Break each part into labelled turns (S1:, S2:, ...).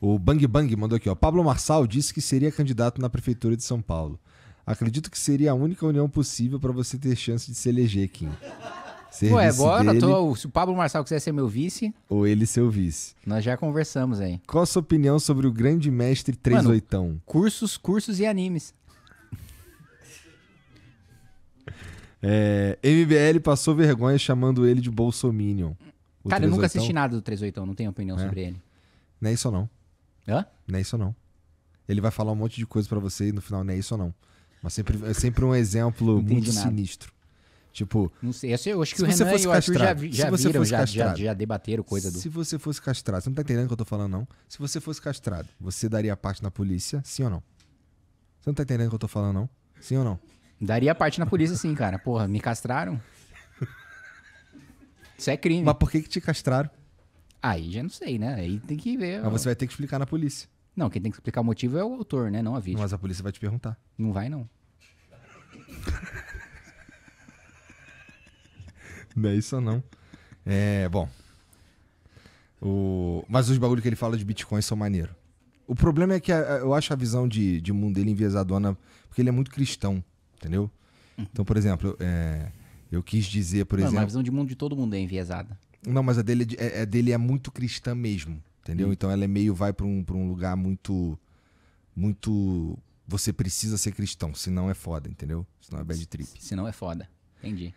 S1: O Bang Bang mandou aqui, ó. Pablo Marçal disse que seria candidato na Prefeitura de São Paulo. Acredito que seria a única união possível para você ter chance de se eleger, Kim. Serviço Ué, bora, dele, tô,
S2: se o Pablo Marçal quiser ser meu vice.
S1: Ou ele seu vice. Nós já conversamos aí. Qual a sua opinião sobre o grande mestre 38?
S2: cursos, cursos e animes.
S1: É, MBL passou vergonha chamando ele de Bolsominion. Cara, 38? eu nunca assisti
S2: nada do 38, não tenho opinião é. sobre ele.
S1: Não é isso não. Hã? Não é isso ou não. Ele vai falar um monte de coisa para você e no final não é isso ou não. Mas sempre, é sempre um exemplo muito nada. sinistro. Tipo.
S2: Não sei, eu acho que o Renan e o Arthur já, já se você viram, fosse já, castrado, já, já debateram coisa do. Se
S1: você fosse castrado, você não tá entendendo o que eu tô falando, não. Se você fosse castrado, você daria parte na polícia, sim ou não? Você não tá entendendo o que eu tô falando, não?
S2: Sim ou não? Daria parte na polícia, sim, cara. Porra, me castraram? Isso é crime. Mas por que, que te castraram? Aí já não sei, né? Aí tem que ver. Mas você vai ter que explicar na polícia. Não, quem tem que explicar o motivo é o autor, né? Não a vítima. Mas a polícia vai te perguntar. Não vai, não.
S1: não é isso não. É, bom. O... Mas os bagulhos que ele fala de Bitcoin são maneiro. O problema é que a, eu acho a visão de, de mundo dele enviesadona, porque ele é muito cristão, entendeu? Hum. Então, por exemplo, é, eu quis dizer, por não, exemplo... Mas a
S2: visão de mundo de todo mundo é
S1: enviesada. Não, mas a dele é, é, é dele é muito cristã mesmo, entendeu? Então ela é meio vai para um, pra um lugar muito muito você precisa ser cristão, senão é foda, entendeu? Senão é bad trip. Se não é foda. Entendi.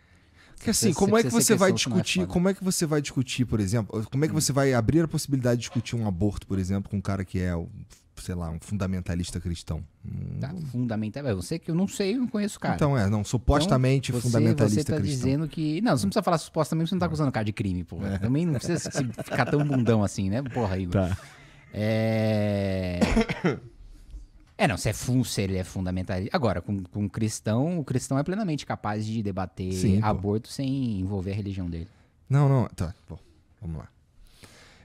S1: Porque assim, como é que você vai é discutir, como é que você vai discutir, por exemplo, como é que você vai abrir a possibilidade de discutir um aborto, por exemplo, com um cara que é sei lá, um fundamentalista cristão.
S2: Tá, hum. fundamental, é, você que eu não sei, eu não conheço o cara. Então é, não, supostamente então, você, fundamentalista você tá cristão. dizendo que, não, você não precisa falar supostamente, você não tá acusando o cara de crime, porra. É. Também não precisa ficar tão bundão assim, né? Porra, Igor. Tá. É... É, não, se, é fun, se ele é fundamentalista. Agora, com, com cristão, o cristão é plenamente capaz de debater Sim, aborto sem envolver a religião dele.
S1: Não, não, tá, bom, vamos lá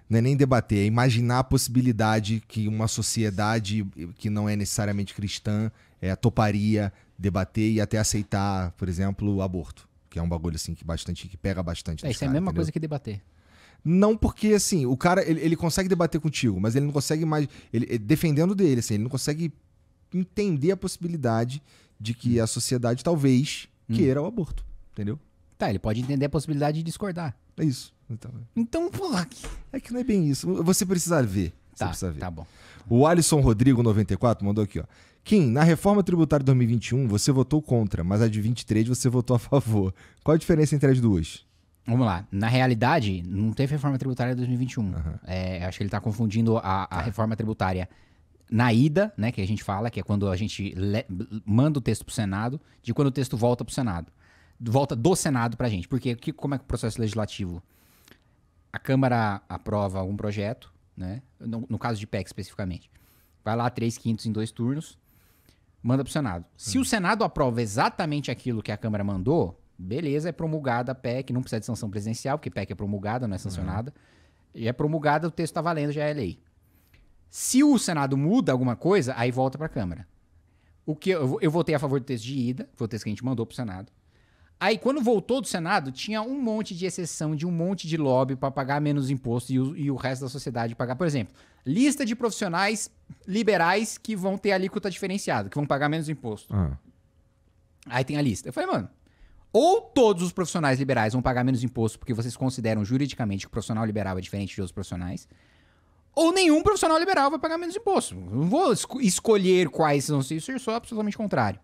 S1: não é nem debater, é imaginar a possibilidade que uma sociedade que não é necessariamente cristã é, toparia debater e até aceitar, por exemplo, o aborto, que é um bagulho assim que bastante que pega bastante. É, isso cara, é a mesma entendeu? coisa que debater. Não porque, assim, o cara, ele, ele, consegue debater contigo, mas ele não consegue mais. Ele, defendendo dele, assim, ele não consegue entender a possibilidade de que a sociedade talvez hum. queira o aborto, entendeu? Tá, ele pode entender a possibilidade de discordar. É isso. Então, né? então porra. É que não é bem isso. Você precisa ver. Você tá, precisa ver. tá bom. O Alisson Rodrigo, 94, mandou aqui, ó. Kim, na reforma tributária de 2021 você votou contra, mas a de 23 você votou a favor. Qual a diferença entre as duas?
S2: Vamos lá. Na realidade, não teve reforma tributária de 2021. Uhum. É, acho que ele está confundindo a, a é. reforma tributária na ida, né, que a gente fala, que é quando a gente manda o texto para o Senado, de quando o texto volta para o Senado. Volta do Senado para a gente. Porque que, como é que o processo legislativo a Câmara aprova um projeto, né? No, no, caso de PEC especificamente. Vai lá três quintos em dois turnos, manda para o Senado. Se hum. o Senado aprova exatamente aquilo que a Câmara mandou, beleza, é promulgada a PEC, não precisa de sanção presidencial, porque PEC é promulgada, não é sancionada. Uhum. E é promulgada, o texto está valendo, já é lei. Se o Senado muda alguma coisa, aí volta para a Câmara. O que eu, eu votei a favor do texto de ida, foi o texto que a gente mandou para o Senado. Aí, quando voltou do Senado, tinha um monte de exceção de um monte de lobby para pagar menos imposto e o, e o, resto da sociedade pagar. Por exemplo, lista de profissionais liberais que vão ter alíquota diferenciada, que vão pagar menos imposto. Ah. Aí tem a lista. Eu falei, mano, ou todos os profissionais liberais vão pagar menos imposto porque vocês consideram juridicamente que o profissional liberal é diferente de outros profissionais, ou nenhum profissional liberal vai pagar menos imposto. Eu não vou esco escolher quais são ser, isso é sou absolutamente contrário.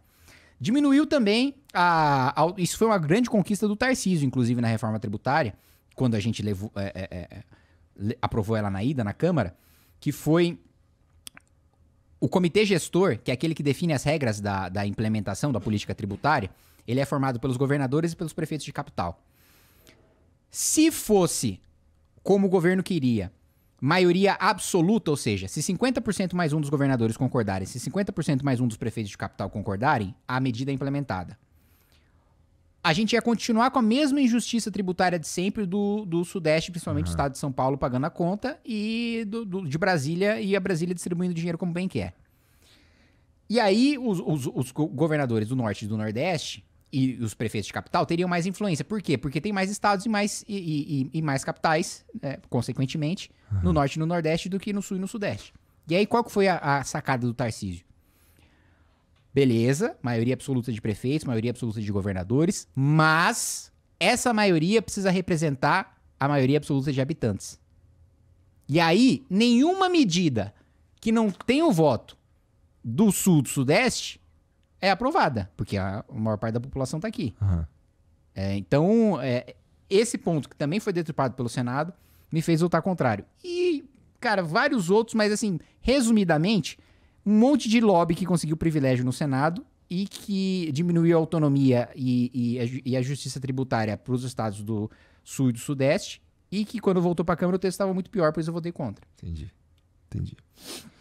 S2: Diminuiu também a, a, Isso foi uma grande conquista do Tarcísio, inclusive na reforma tributária, quando a gente levou, é, é, é aprovou ela na ida na Câmara, que foi o comitê gestor, que é aquele que define as regras da, da implementação da política tributária, ele é formado pelos governadores e pelos prefeitos de capital. Se fosse como o governo queria, maioria absoluta, ou seja, se 50% mais um dos governadores concordarem, se 50% mais um dos prefeitos de capital concordarem, a medida é implementada. A gente ia continuar com a mesma injustiça tributária de sempre do, do Sudeste, principalmente uhum. do estado de São Paulo pagando a conta, e do, do, de Brasília, e a Brasília distribuindo dinheiro como bem quer. É. E aí, os, os, os governadores do Norte e do Nordeste e os prefeitos de capital teriam mais influência. Por quê? Porque tem mais estados e mais, e, e, e mais capitais, né, consequentemente, uhum. no norte e no nordeste do que no sul e no sudeste. E aí, qual que foi a, a, sacada do Tarcísio? Beleza, maioria absoluta de prefeitos, maioria absoluta de governadores, mas essa maioria precisa representar a maioria absoluta de habitantes. E aí, nenhuma medida que não tenha o voto do sul do sudeste é aprovada, porque a maior parte da população está aqui. Uhum. É, então, é, esse ponto, que também foi deturpado pelo Senado, me fez votar contrário. E, cara, vários outros, mas assim, resumidamente, um monte de lobby que conseguiu privilégio no Senado e que diminuiu a autonomia e, e, a, e a, justiça tributária para os estados do Sul e do Sudeste, e que quando voltou para a Câmara o texto estava muito pior, pois eu votei contra.
S1: Entendi. Entendi.